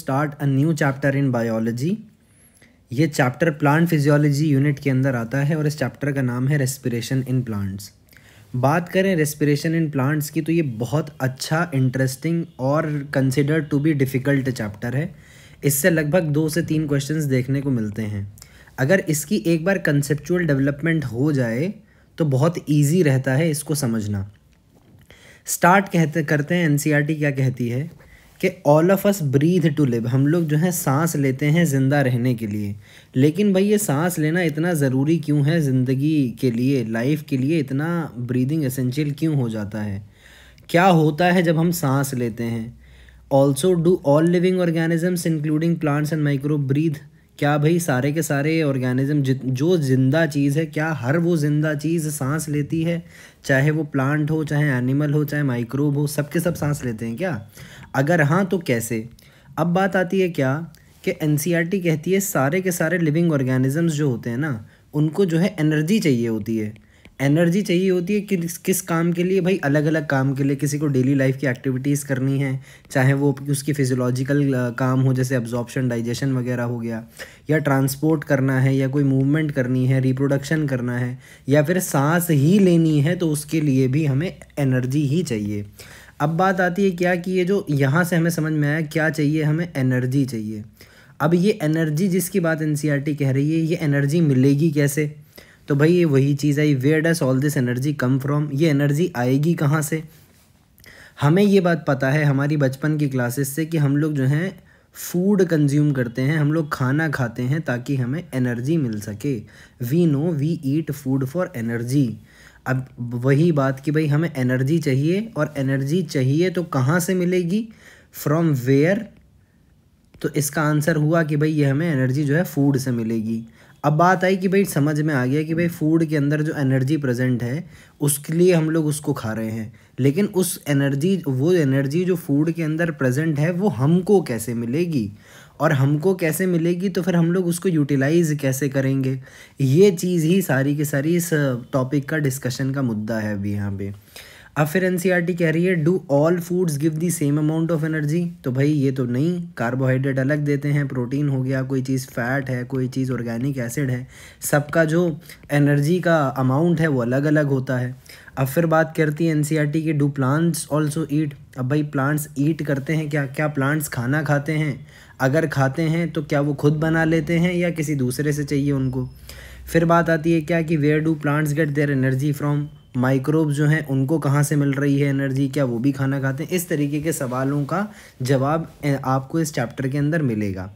Start a new chapter in biology ये chapter plant physiology unit के अंदर आता है और इस चैप्टर का नाम है रेस्पिरेशन इन प्लांट्स बात करें रेस्पिरेशन इन प्लांट्स की तो ये बहुत अच्छा इंटरेस्टिंग और consider to be difficult chapter है इससे लगभग दो से तीन क्वेश्चंस देखने को मिलते हैं अगर इसकी एक बार कंसेप्चुअल डेवलपमेंट हो जाए तो बहुत ईजी रहता है इसको समझना स्टार्ट कहते करते हैं एन e क्या कहती है कि all of us breathe to live हम लोग जो है सांस लेते हैं ज़िंदा रहने के लिए लेकिन भाई ये सांस लेना इतना ज़रूरी क्यों है ज़िंदगी के लिए लाइफ के लिए इतना ब्रीदिंग एसेंशियल क्यों हो जाता है क्या होता है जब हम सांस लेते हैं also do all living organisms including plants and micro breathe क्या भाई सारे के सारे ऑर्गेनिज्म जो ज़िंदा चीज़ है क्या हर वो ज़िंदा चीज़ सांस लेती है चाहे वो प्लांट हो चाहे एनिमल हो चाहे माइक्रोब हो सब के सब सांस लेते हैं क्या अगर हाँ तो कैसे अब बात आती है क्या कि एन e कहती है सारे के सारे लिविंग ऑर्गेनिजम्स जो होते हैं ना उनको जो है एनर्जी चाहिए होती है एनर्जी चाहिए होती है कि किस काम के लिए भाई अलग अलग काम के लिए किसी को डेली लाइफ की एक्टिविटीज़ करनी है चाहे वो उसकी फिजियोलॉजिकल काम हो जैसे अब्जॉर्प्शन डाइजेशन वगैरह हो गया या ट्रांसपोर्ट करना है या कोई मूवमेंट करनी है रिप्रोडक्शन करना है या फिर सांस ही लेनी है तो उसके लिए भी हमें एनर्जी ही चाहिए अब बात आती है क्या कि ये जो यहाँ से हमें समझ में आया क्या चाहिए हमें एनर्जी चाहिए अब ये एनर्जी जिसकी बात एन e कह रही है ये एनर्जी मिलेगी कैसे तो भाई ये वही चीज़ आई where does all this energy come from ये एनर्जी आएगी कहाँ से हमें ये बात पता है हमारी बचपन की क्लासेस से कि हम लोग जो हैं फूड कंज्यूम करते हैं हम लोग खाना खाते हैं ताकि हमें एनर्जी मिल सके we know we eat food for energy अब वही बात कि भाई हमें एनर्जी चाहिए और एनर्जी चाहिए तो कहाँ से मिलेगी फ्रॉम वेयर तो इसका आंसर हुआ कि भाई ये हमें एनर्जी जो है फूड से मिलेगी अब बात आई कि भाई समझ में आ गया कि भाई फूड के अंदर जो एनर्जी प्रेजेंट है उसके लिए हम लोग उसको खा रहे हैं लेकिन उस एनर्जी वो एनर्जी जो फूड के अंदर प्रेजेंट है वो हमको कैसे मिलेगी और हमको कैसे मिलेगी तो फिर हम लोग उसको यूटिलाइज़ कैसे करेंगे ये चीज़ ही सारी की सारी इस टॉपिक का डिस्कशन का मुद्दा है अभी यहाँ पे अब फिर एन e कह रही है do all foods give the same amount of energy तो भाई ये तो नहीं कार्बोहाइड्रेट अलग देते हैं प्रोटीन हो गया कोई चीज़ फैट है कोई चीज़ ऑर्गेनिक एसिड है सबका जो एनर्जी का अमाउंट है वो अलग अलग होता है अब फिर बात करती है एन के डू प्लांट्स ऑल्सो ईट अब भाई प्लांट्स ईट करते हैं क्या क्या प्लांट्स खाना खाते हैं अगर खाते हैं तो क्या वो खुद बना लेते हैं या किसी दूसरे से चाहिए उनको फिर बात आती है क्या कि where do plants get their energy from microbe जो हैं उनको कहाँ से मिल रही है एनर्जी क्या वो भी खाना खाते हैं इस तरीके के सवालों का जवाब आपको इस चैप्टर के अंदर मिलेगा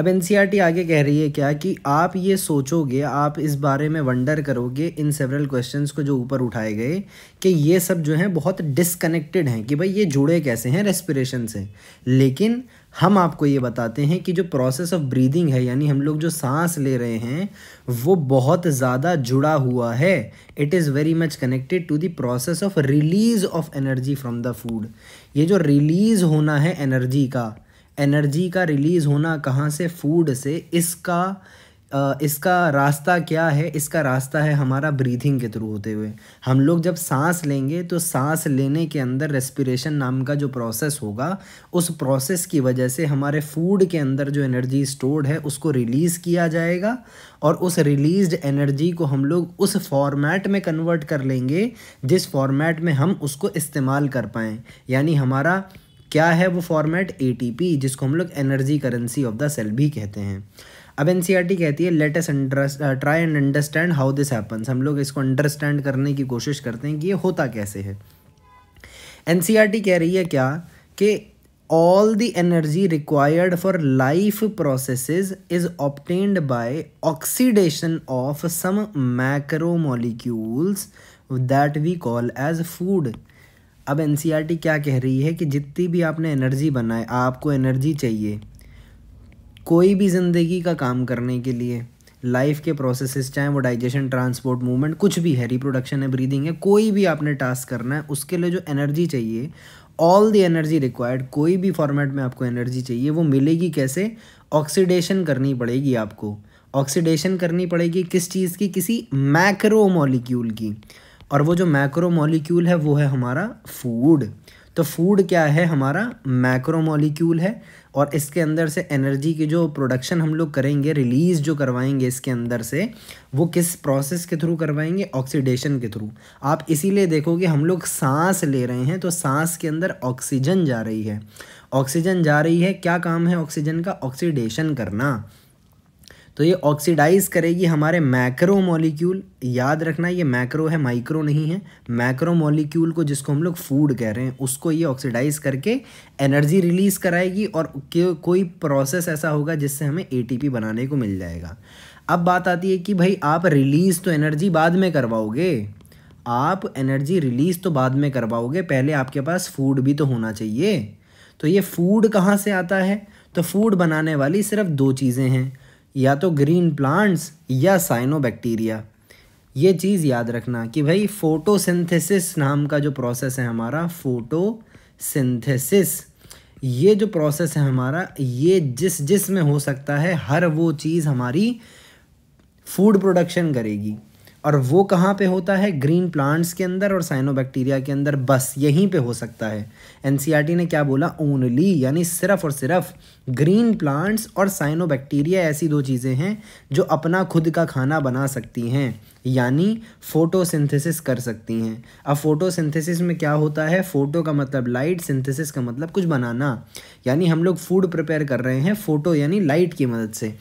अब एन e आगे कह रही है क्या कि आप ये सोचोगे आप इस बारे में वंडर करोगे इन सेवरल क्वेश्चन को जो ऊपर उठाए गए कि ये सब जो हैं बहुत डिसकनेक्टेड हैं कि भाई ये जुड़े कैसे हैं रेस्पिरेशन से लेकिन हम आपको ये बताते हैं कि जो प्रोसेस ऑफ ब्रीदिंग है यानी हम लोग जो सांस ले रहे हैं वो बहुत ज़्यादा जुड़ा हुआ है it is very much connected to the process of release of energy from the food ये जो रिलीज़ होना है एनर्जी का एनर्जी का रिलीज़ होना कहाँ से फूड से इसका इसका रास्ता क्या है इसका रास्ता है हमारा ब्रीथिंग के थ्रू होते हुए हम लोग जब सांस लेंगे तो सांस लेने के अंदर रेस्पिरेशन नाम का जो प्रोसेस होगा उस प्रोसेस की वजह से हमारे फूड के अंदर जो एनर्जी स्टोर्ड है उसको रिलीज़ किया जाएगा और उस रिलीज्ड एनर्जी को हम लोग उस फॉर्मेट में कन्वर्ट कर लेंगे जिस फॉर्मेट में हम उसको इस्तेमाल कर पाएँ यानी हमारा क्या है वो फॉर्मेट ए जिसको हम लोग energy currency of the cell भी कहते हैं अब एन e कहती है let try and understand how this happens हम लोग इसको अंडरस्टैंड करने की कोशिश करते हैं कि ये होता कैसे है एन e कह रही है क्या कि all the energy required for life processes is obtained by oxidation of some macromolecules that we call as food अब एन e क्या कह रही है कि जितनी भी आपने एनर्जी बनाए आपको एनर्जी चाहिए कोई भी ज़िंदगी का काम करने के लिए लाइफ के प्रोसेसेस चाहे वो डाइजेशन ट्रांसपोर्ट मूवमेंट कुछ भी है रिप्रोडक्शन है ब्रीदिंग है कोई भी आपने टास्क करना है उसके लिए जो एनर्जी चाहिए ऑल दी एनर्जी रिक्वायर्ड कोई भी फॉर्मेट में आपको एनर्जी चाहिए वो मिलेगी कैसे ऑक्सीडेशन करनी पड़ेगी आपको ऑक्सीडेशन करनी पड़ेगी किस चीज़ की किसी मैक्रो मॉलिक्यूल की और वो जो मैक्रो मॉलिक्यूल है वो है हमारा फूड तो फूड क्या है हमारा मैक्रो मॉलिक्यूल है और इसके अंदर से एनर्जी की जो प्रोडक्शन हम लोग करेंगे रिलीज़ जो करवाएंगे इसके अंदर से वो किस प्रोसेस के थ्रू करवाएंगे ऑक्सीडेशन के थ्रू आप इसीलिए देखोगे हम लोग सांस ले रहे हैं तो सांस के अंदर ऑक्सीजन जा रही है ऑक्सीजन जा रही है क्या काम है ऑक्सीजन का ऑक्सीडेशन करना तो ये ऑक्सीडाइज करेगी हमारे मैक्रो मॉलिक्यूल याद रखना ये मैक्रो है माइक्रो नहीं है मैक्रो मॉलिक्यूल को जिसको हम लोग फूड कह रहे हैं उसको ये ऑक्सीडाइज करके एनर्जी रिलीज़ कराएगी और कोई प्रोसेस ऐसा होगा जिससे हमें एटीपी बनाने को मिल जाएगा अब बात आती है कि भाई आप रिलीज़ तो एनर्जी बाद में करवाओगे आप एनर्जी रिलीज़ तो बाद में करवाओगे पहले आपके पास फूड भी तो होना चाहिए तो ये फूड कहाँ से आता है तो फूड बनाने वाली सिर्फ दो चीज़ें हैं या तो ग्रीन प्लांट्स या साइनोबैक्टीरिया ये चीज़ याद रखना कि भाई फोटोसिंथेसिस नाम का जो प्रोसेस है हमारा फोटोसिंथेसिस ये जो प्रोसेस है हमारा ये जिस जिस में हो सकता है हर वो चीज़ हमारी फूड प्रोडक्शन करेगी और वो कहाँ पे होता है ग्रीन प्लांट्स के अंदर और साइनोबैक्टीरिया के अंदर बस यहीं पे हो सकता है एन ने क्या बोला ओनली यानी सिर्फ और सिर्फ ग्रीन प्लांट्स और साइनोबैक्टीरिया ऐसी दो चीज़ें हैं जो अपना खुद का खाना बना सकती हैं यानी फोटोसिंथेसिस कर सकती हैं अब फोटोसिंथेसिस में क्या होता है फ़ोटो का मतलब लाइट सिंथेसिस का मतलब कुछ बनाना यानी हम लोग फूड प्रिपेयर कर रहे हैं फ़ोटो यानी लाइट की मदद से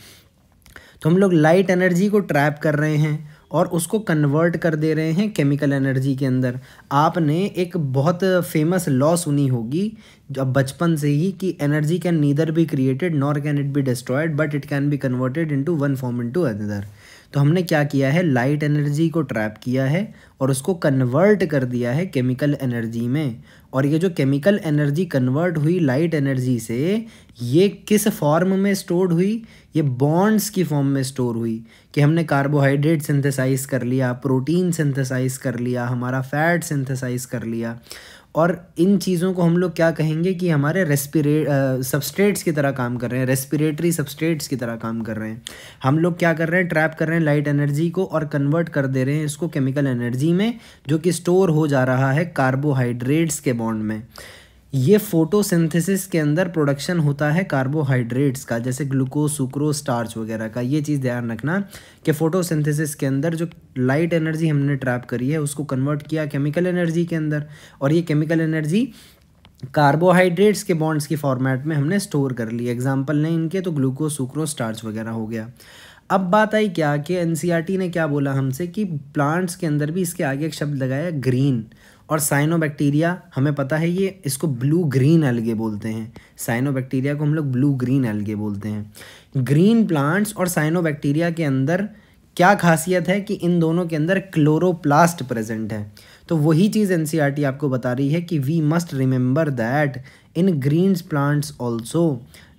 तो हम लोग लाइट एनर्जी को ट्रैप कर रहे हैं और उसको कन्वर्ट कर दे रहे हैं केमिकल एनर्जी के अंदर आपने एक बहुत फेमस लॉ सुनी होगी अब बचपन से ही कि energy can neither be created nor can it be destroyed but it can be converted into one form into another तो हमने क्या किया है लाइट एनर्जी को ट्रैप किया है और उसको कन्वर्ट कर दिया है केमिकल एनर्जी में और ये जो केमिकल एनर्जी कन्वर्ट हुई लाइट एनर्जी से ये किस फॉर्म में स्टोर्ड हुई ये बॉन्ड्स की फॉर्म में स्टोर हुई कि हमने कार्बोहाइड्रेट सिंथेसाइज कर लिया प्रोटीन सिंथेसाइज कर लिया हमारा फैट सिंथेसाइज कर लिया और इन चीज़ों को हम लोग क्या कहेंगे कि हमारे रेस्पिरे सबस्ट्रेट्स की तरह काम कर रहे हैं रेस्पिरेटरी सबस्ट्रेट्स की तरह काम कर रहे हैं हम लोग क्या कर रहे हैं ट्रैप कर रहे हैं लाइट एनर्जी को और कन्वर्ट कर दे रहे हैं इसको केमिकल एनर्जी में जो कि स्टोर हो जा रहा है कार्बोहाइड्रेट्स के बॉन्ड में ये फोटोसिंथेसिस के अंदर प्रोडक्शन होता है कार्बोहाइड्रेट्स का जैसे ग्लूकोज सुक्रोज स्टार्च वगैरह का ये चीज़ ध्यान रखना कि फोटोसिंथेसिस के अंदर जो लाइट एनर्जी हमने ट्रैप करी है उसको कन्वर्ट किया केमिकल एनर्जी के अंदर और ये केमिकल एनर्जी कार्बोहाइड्रेट्स के बॉन्ड्स की फॉर्मेट में हमने स्टोर कर लिया एग्जाम्पल नहीं इनके तो ग्लूकोज सुक्रोज स्टार्च वगैरह हो गया अब बात आई क्या कि एन e ने क्या बोला हमसे कि प्लांट्स के अंदर भी इसके आगे एक शब्द लगाया ग्रीन और साइनोबैक्टीरिया हमें पता है ये इसको ब्लू ग्रीन अलगे बोलते हैं साइनोबैक्टीरिया को हम लोग ब्लू ग्रीन अलगे बोलते हैं ग्रीन प्लांट्स और साइनोबैक्टीरिया के अंदर क्या खासियत है कि इन दोनों के अंदर क्लोरोप्लास्ट प्रेजेंट है तो वही चीज़ एन e आपको बता रही है कि we must remember that in green plants also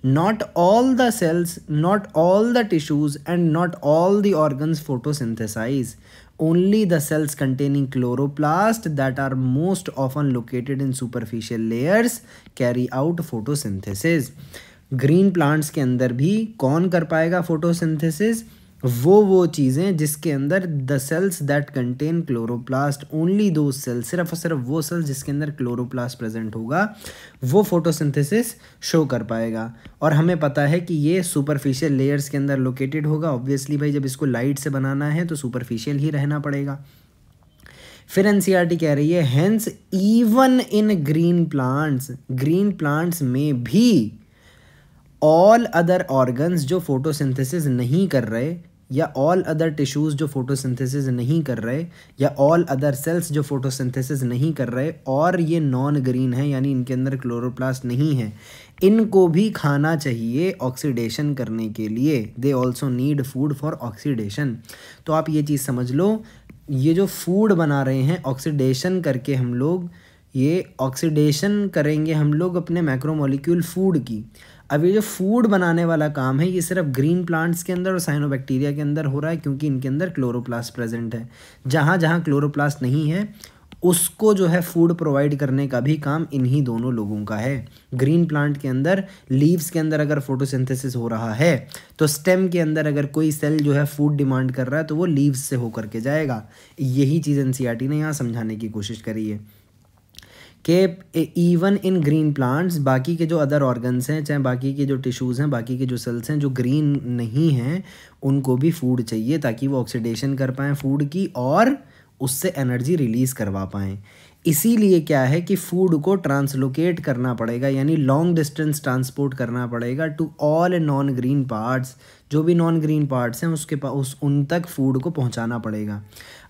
not all the cells not all the tissues and not all the organs photosynthesize only the cells containing chloroplast that are most often located in superficial layers carry out photosynthesis. green plants के अंदर भी कौन कर पाएगा photosynthesis वो वो चीज़ें जिसके अंदर the cells that contain chloroplast only those cells सिर्फ और सिर्फ वो सेल्स जिसके अंदर क्लोरोप्लास्ट प्रेजेंट होगा वो फोटोसिंथेसिस शो कर पाएगा और हमें पता है कि ये सुपरफिशियल लेयर्स के अंदर लोकेटेड होगा ऑब्वियसली भाई जब इसको लाइट से बनाना है तो सुपरफिशियल ही रहना पड़ेगा फिर एन e कह रही है hence even in green plants green plants में भी ऑल अदर ऑर्गन्स जो फोटोसिंथेसिस नहीं कर रहे या ऑल अदर टिश्यूज़ जो फोटोसिंथेसिस नहीं कर रहे या ऑल अदर सेल्स जो फोटोसिंथेसिस नहीं कर रहे और ये नॉन ग्रीन है यानी इनके अंदर क्लोरोप्लास्ट नहीं है इनको भी खाना चाहिए ऑक्सीडेशन करने के लिए they also need food for oxidation तो आप ये चीज़ समझ लो ये जो फूड बना रहे हैं ऑक्सीडेशन करके हम लोग ये ऑक्सीडेशन करेंगे हम लोग अपने मैक्रोमोलिक्यूल फूड की अब ये जो फूड बनाने वाला काम है ये सिर्फ ग्रीन प्लांट्स के अंदर और साइनोबैक्टीरिया के अंदर हो रहा है क्योंकि इनके अंदर क्लोरोप्लास्ट प्रेजेंट है जहाँ जहाँ क्लोरोप्लास्ट नहीं है उसको जो है फूड प्रोवाइड करने का भी काम इन्हीं दोनों लोगों का है ग्रीन प्लांट के अंदर लीव्स के अंदर अगर फोटोसिंथेसिस हो रहा है तो स्टेम के अंदर अगर कोई सेल जो है फूड डिमांड कर रहा है तो वो लीव्स से होकर के जाएगा यही चीज़ एन e ने यहाँ समझाने की कोशिश करी है कि इवन इन ग्रीन प्लांट्स बाकी के जो अदर ऑर्गन्स हैं चाहे बाकी के जो टिश्यूज़ हैं बाकी के जो सेल्स हैं जो ग्रीन नहीं हैं उनको भी फूड चाहिए ताकि वो ऑक्सीडेशन कर पाएँ फूड की और उससे एनर्जी रिलीज़ करवा पाएँ इसीलिए क्या है कि फूड को ट्रांसलोकेट करना पड़ेगा यानी लॉन्ग डिस्टेंस ट्रांसपोर्ट करना पड़ेगा to all non green parts जो भी नॉन ग्रीन पार्ट्स हैं उसके पास उस उन तक फूड को पहुंचाना पड़ेगा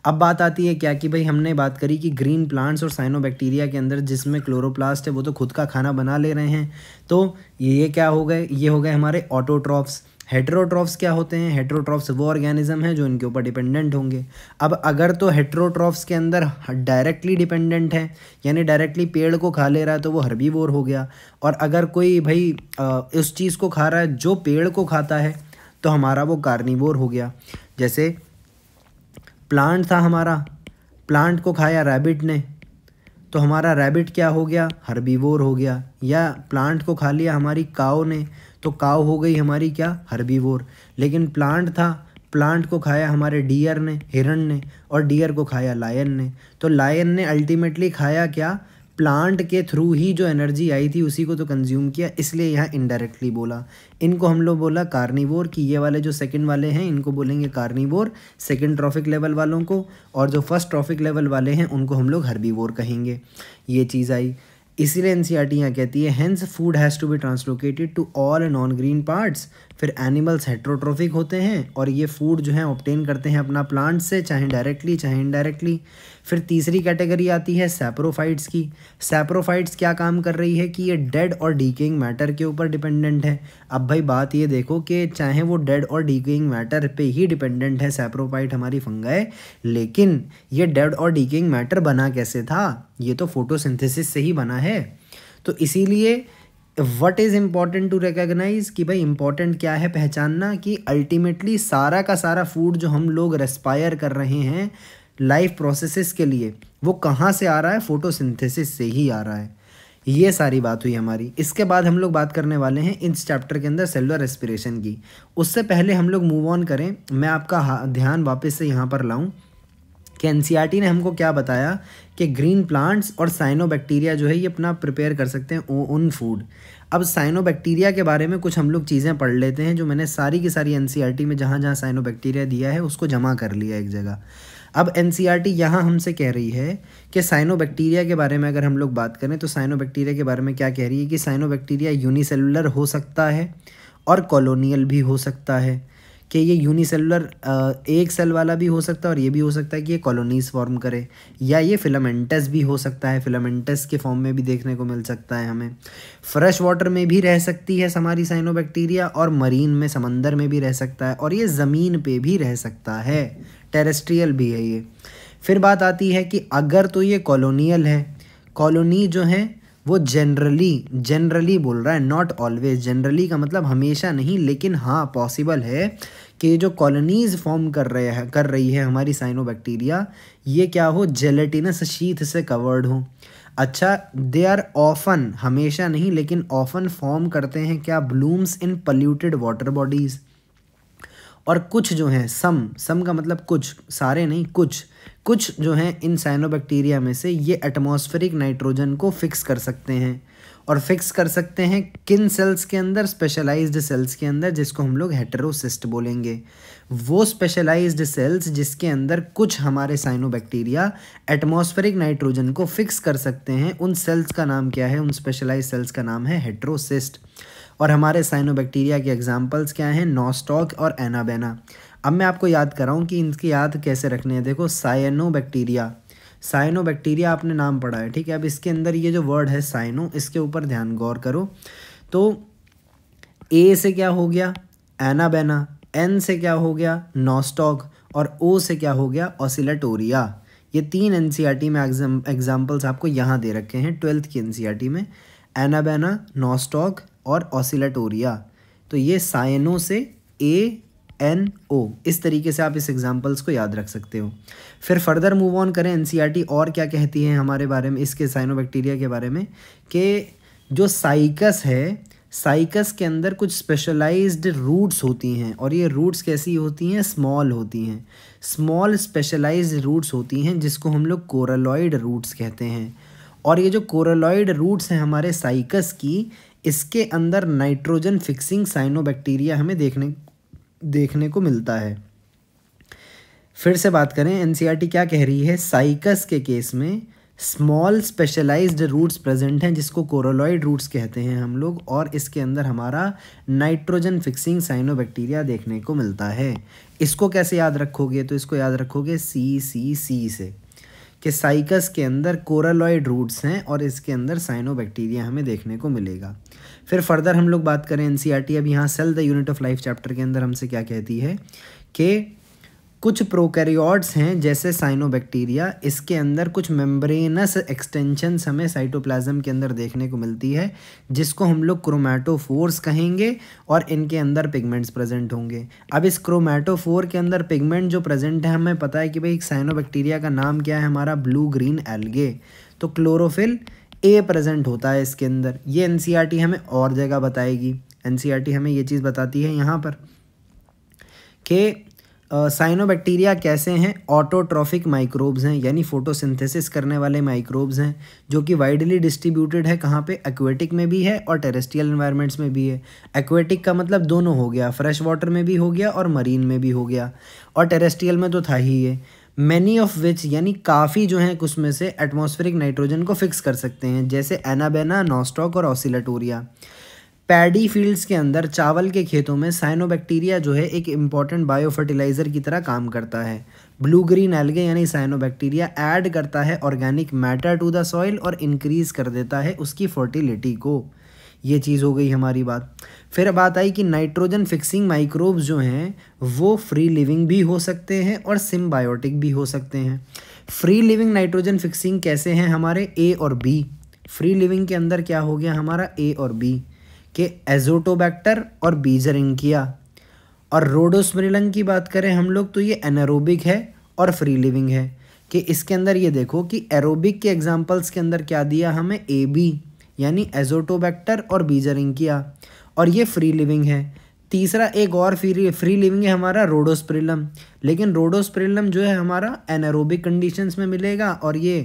अब बात आती है क्या कि भाई हमने बात करी कि ग्रीन प्लांट्स और साइनोबैक्टीरिया के अंदर जिसमें क्लोरोप्लास्ट है वो तो खुद का खाना बना ले रहे हैं तो ये क्या हो गए ये हो गए हमारे ऑटोट्रॉफ्स हेट्रोट्रॉफ्स क्या होते हैं हेट्रोट्रॉफ्स वो ऑर्गेनिज्म हैं जो इनके ऊपर डिपेंडेंट होंगे अब अगर तो हेटरोट्रॉप्स के अंदर डायरेक्टली डिपेंडेंट है यानी डायरेक्टली पेड़ को खा ले रहा है तो वो हर्बीवोर हो गया और अगर कोई भाई उस चीज़ को खा रहा है जो पेड़ को खाता है तो हमारा वो कार्निवोर हो गया जैसे प्लांट था हमारा प्लांट को खाया रैबिट ने तो हमारा रैबिट क्या हो गया हरबीवोर हो गया या प्लांट को खा लिया हमारी काओ ने तो काओ हो गई हमारी क्या हरबीवोर लेकिन प्लांट था प्लांट को खाया हमारे डियर ने हिरण ने और डियर को खाया लायन ने तो लायन ने अल्टीमेटली खाया क्या प्लांट के थ्रू ही जो एनर्जी आई थी उसी को तो कंज्यूम किया इसलिए यहाँ इनडायरेक्टली बोला इनको हम लोग बोला कार्निवोर कि ये वाले जो सेकंड वाले हैं इनको बोलेंगे कार्निवोर सेकंड ट्रॉफिक लेवल वालों को और जो फर्स्ट ट्रॉफिक लेवल वाले हैं उनको हम लोग हर्बीवोर कहेंगे ये चीज़ आई इसीलिए एन सी आर टी यहाँ कहती है hence food has to be translocated to all non green parts फिर एनिमल्स हेट्रोट्रोफिक होते हैं और ये फूड जो है ऑप्टेन करते हैं अपना प्लांट से चाहे डायरेक्टली चाहे इनडायरेक्टली फिर तीसरी कैटेगरी आती है सेप्रोफाइट्स की सेप्रोफाइट्स क्या काम कर रही है कि ये डेड और डीकेंग मैटर के ऊपर डिपेंडेंट है अब भाई बात ये देखो कि चाहे वो डेड और डीकेंग मैटर पे ही डिपेंडेंट है सेप्रोफाइट हमारी फंगाए लेकिन ये डेड और डीकेंग मैटर बना कैसे था ये तो फोटोसिंथेसिस से ही बना है तो इसीलिए what is important to recognize कि भाई इम्पॉर्टेंट क्या है पहचानना कि अल्टीमेटली सारा का सारा फूड जो हम लोग रेस्पायर कर रहे हैं लाइफ प्रोसेसेस के लिए वो कहाँ से आ रहा है फोटोसिंथेसिस से ही आ रहा है ये सारी बात हुई हमारी इसके बाद हम लोग बात करने वाले हैं इस चैप्टर के अंदर सेलुलर रेस्पिरेशन की उससे पहले हम लोग मूव ऑन करें मैं आपका ध्यान वापस से यहाँ पर लाऊं कि एन e ने हमको क्या बताया कि ग्रीन प्लांट्स और साइनोबैक्टीरिया जो है ये अपना प्रिपेयर कर सकते हैं उन फूड अब साइनोबैक्टीरिया के बारे में कुछ हम लोग चीज़ें पढ़ लेते हैं जो मैंने सारी की सारी एन e में जहाँ जहाँ साइनोबैक्टीरिया दिया है उसको जमा कर लिया एक जगह अब एन सी आर टी यहाँ हमसे कह रही है कि साइनोबैक्टीरिया के बारे में अगर हम लोग बात करें तो साइनोबैक्टीरिया के बारे में क्या कह रही है कि साइनोबैक्टीरिया यूनिसेलुलर हो सकता है और कॉलोनियल भी हो सकता है कि ये यूनिसेलुलर एक सेल वाला भी हो सकता है और ये भी हो सकता है कि ये कॉलोनीज फॉर्म करे या ये फिलामेंटस भी हो सकता है फिलामेंटस के फॉर्म में भी देखने को मिल सकता है हमें फ्रेश वाटर में भी रह सकती है हमारी साइनोबैक्टीरिया और मरीन में समंदर में भी रह सकता है और ये ज़मीन पे भी रह सकता है टेरेस्ट्रियल भी है ये फिर बात आती है कि अगर तो ये कॉलोनियल है कॉलोनी जो है वो जनरली जनरली बोल रहा है नॉट ऑलवेज जनरली का मतलब हमेशा नहीं लेकिन हाँ पॉसिबल है कि जो कॉलोनीज़ फॉर्म कर रहे हैं कर रही है हमारी साइनो बैक्टीरिया ये क्या हो जेलेटिनस शीथ से कवर्ड हो अच्छा दे आर ऑफन हमेशा नहीं लेकिन ऑफन फॉर्म करते हैं क्या blooms in polluted water bodies और कुछ जो हैं सम सम का मतलब कुछ सारे नहीं कुछ कुछ जो हैं इन साइनोबैक्टीरिया में से ये एटमॉस्फेरिक नाइट्रोजन को फिक्स कर सकते हैं और फिक्स कर सकते हैं किन सेल्स के अंदर स्पेशलाइज्ड सेल्स के अंदर जिसको हम लोग हेटरोसिस्ट बोलेंगे वो स्पेशलाइज्ड सेल्स जिसके अंदर कुछ हमारे साइनोबैक्टीरिया एटमॉस्फेरिक नाइट्रोजन को फिक्स कर सकते हैं उन सेल्स का नाम क्या है उन स्पेशलाइज सेल्स का नाम है हेटरोसिस्ट और हमारे साइनोबैक्टीरिया के एग्जाम्पल्स क्या हैं नोस्टॉक और एनाबेना अब मैं आपको याद कराऊँ कि इनकी याद कैसे रखने हैं देखो साइनोबैक्टीरिया साइनो बैक्टीरिया आपने नाम पढ़ा है ठीक है अब इसके अंदर ये जो वर्ड है साइनो इसके ऊपर ध्यान गौर करो तो ए से क्या हो गया एनाबेना एन से क्या हो गया नोस्टॉक और ओ से क्या हो गया ऑसिलेटोरिया ये तीन एन e में एग्जाम्पल्स आपको यहाँ दे रखे हैं ट्वेल्थ की एन e में एनाबेना नोस्टॉक और ऑसिलेटोरिया तो ये साइनों से ए एन ओ इस तरीके से आप इस एग्जाम्पल्स को याद रख सकते हो फिर फर्दर मूव ऑन करें एन e और क्या कहती है हमारे बारे में इसके साइनोबैक्टीरिया के बारे में कि जो साइकस है साइकस के अंदर कुछ स्पेशलाइज्ड रूट्स होती हैं और ये रूट्स कैसी होती हैं स्मॉल होती हैं स्मॉल स्पेशलाइज्ड रूट्स होती हैं जिसको हम लोग कोरलॉइड रूट्स कहते हैं और ये जो कोरलॉइड रूट्स हैं हमारे साइकस की इसके अंदर नाइट्रोजन फिक्सिंग साइनोबैक्टीरिया हमें देखने देखने को मिलता है फिर से बात करें एन क्या कह रही है साइकस के केस में स्मॉल स्पेशलाइज्ड रूट्स प्रेजेंट हैं जिसको कोरोलॉइड रूट्स कहते हैं हम लोग और इसके अंदर हमारा नाइट्रोजन फिक्सिंग साइनोबैक्टीरिया देखने को मिलता है इसको कैसे याद रखोगे तो इसको याद रखोगे सी सी सी से कि साइकस के अंदर कोरलॉइड रूट्स हैं और इसके अंदर साइनोबैक्टीरिया हमें देखने को मिलेगा फिर फर्दर हम लोग बात करें एन e अब यहाँ cell the unit of life chapter के अंदर हमसे क्या कहती है कि कुछ प्रोकैरियोट्स हैं जैसे साइनोबैक्टीरिया इसके अंदर कुछ मेम्ब्रेनस एक्सटेंशन हमें साइटोप्लाज्म के अंदर देखने को मिलती है जिसको हम लोग क्रोमैटोफोर्स कहेंगे और इनके अंदर पिगमेंट्स प्रेजेंट होंगे अब इस क्रोमैटोफोर के अंदर पिगमेंट जो प्रेजेंट है हमें पता है कि भाई साइनोबैक्टीरिया का नाम क्या है हमारा ब्लू ग्रीन एल्गे तो क्लोरोफिल ए प्रेजेंट होता है इसके अंदर ये एन e हमें और जगह बताएगी एन e हमें ये चीज़ बताती है यहाँ पर कि साइनोबैक्टीरिया कैसे हैं ऑटोट्रॉफिक माइक्रोब्स हैं यानी फोटोसिंथेसिस करने वाले माइक्रोब्स हैं जो कि वाइडली डिस्ट्रीब्यूटेड है कहाँ पे एक्वेटिक में भी है और टेरेस्ट्रियल इन्वायरमेंट्स में भी है एक्वेटिक का मतलब दोनों हो गया फ्रेश वाटर में भी हो गया और मरीन में भी हो गया और टेरेस्ट्रियल में तो था ही ये मैनी ऑफ विच यानी काफ़ी जो हैं उसमें से एटमॉस्फेरिक नाइट्रोजन को फिक्स कर सकते हैं जैसे एनाबेना नॉस्टॉक और ऑसिलाटोरिया पैडी फील्ड्स के अंदर चावल के खेतों में साइनोबैक्टीरिया जो है एक इम्पॉर्टेंट बायोफर्टिलाइज़र की तरह काम करता है ब्लू ग्रीन एल्गे यानी साइनोबैक्टीरिया ऐड करता है organic matter to the soil और इंक्रीज़ कर देता है उसकी फर्टिलिटी को ये चीज़ हो गई हमारी बात फिर बात आई कि नाइट्रोजन फिक्सिंग माइक्रोब्स जो हैं वो फ्री लिविंग भी हो सकते हैं और सिम्बायोटिक भी हो सकते हैं फ्री लिविंग नाइट्रोजन फिक्सिंग कैसे हैं हमारे ए और बी फ्री लिविंग के अंदर क्या हो गया हमारा ए और बी कि एजोटोबैक्टर और बीजरिंकिया और रोडोस्मरिलंग की बात करें हम लोग तो ये एनारोबिक है और फ्री लिविंग है कि इसके अंदर ये देखो कि एरोबिक के एग्जाम्पल्स के अंदर क्या दिया हमें ए बी यानी एजोटोबैक्टर और बीजरिंकिया और ये फ्री लिविंग है तीसरा एक और फ्री फ्री लिविंग है हमारा रोडोस्प्रिलम लेकिन रोडोस्प्रिलम जो है हमारा एनारोबिक कंडीशंस में मिलेगा और ये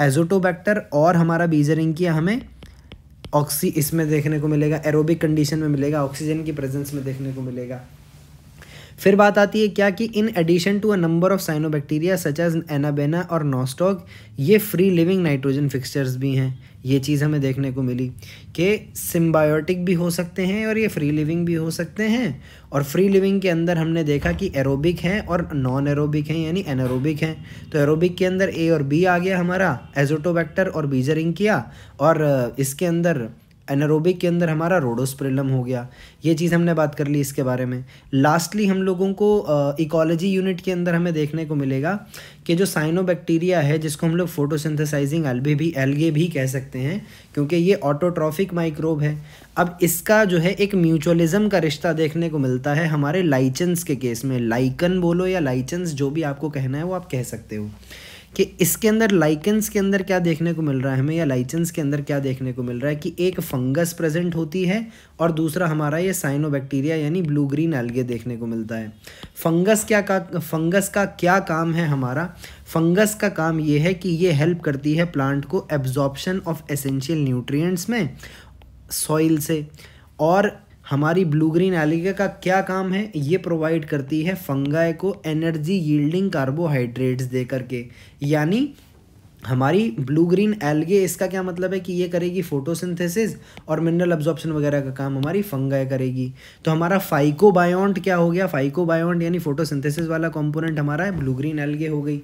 एजोटोबैक्टर और हमारा बीजरिंकिया हमें ऑक्सी इसमें देखने को मिलेगा एरोबिक कंडीशन में मिलेगा ऑक्सीजन की प्रेजेंस में देखने को मिलेगा फिर बात आती है क्या कि in addition to a number of cyanobacteria such as Anabaena और नोस्टॉक ये फ्री लिविंग नाइट्रोजन फिक्सचर्स भी हैं ये चीज़ हमें देखने को मिली कि सिम्बायोटिक भी हो सकते हैं और ये फ्री लिविंग भी हो सकते हैं और फ्री लिविंग के अंदर हमने देखा कि एरोबिक हैं और नॉन एरोबिक हैं यानी एनारोबिक हैं तो एरोबिक के अंदर ए और बी आ गया हमारा एजोटोबैक्टर और बीजरिंग किया और इसके अंदर एनारोबिक के अंदर हमारा रोडोस्प्रिलम हो गया ये चीज़ हमने बात कर ली इसके बारे में लास्टली हम लोगों को इकोलॉजी यूनिट के अंदर हमें देखने को मिलेगा कि जो साइनोबैक्टीरिया है जिसको हम लोग फोटोसिंथेसाइजिंग एल्बे भी एल्गे भी कह सकते हैं क्योंकि ये ऑटोट्रॉफिक माइक्रोब है अब इसका जो है एक म्यूचुअलिज्म का रिश्ता देखने को मिलता है हमारे लाइचेंस के केस में लाइकन बोलो या लाइचेंस जो भी आपको कहना है वो आप कह सकते हो कि इसके अंदर लाइकेंस के अंदर क्या देखने को मिल रहा है हमें या लाइचेंस के अंदर क्या देखने को मिल रहा है कि एक फंगस प्रेजेंट होती है और दूसरा हमारा ये साइनोबैक्टीरिया यानी ब्लू ग्रीन एल्गे देखने को मिलता है फंगस क्या का फंगस का क्या काम है हमारा फंगस का काम ये है कि ये हेल्प करती है प्लांट को एब्जॉर्बशन ऑफ एसेंशियल न्यूट्रिएंट्स में सॉइल से और हमारी ब्लू ग्रीन एलिगे का क्या काम है ये प्रोवाइड करती है फंगाई को एनर्जी यील्डिंग कार्बोहाइड्रेट्स दे करके यानी हमारी ब्लू ग्रीन एल्गे इसका क्या मतलब है कि ये करेगी फोटोसिंथेसिस और मिनरल अब्जॉर्प्शन वगैरह का काम हमारी फंगाई करेगी तो हमारा फाइकोबायोंट क्या हो गया फाइकोबायोंट यानी फोटोसिंथेसिस वाला कंपोनेंट हमारा है ब्लू ग्रीन एल्गे हो गई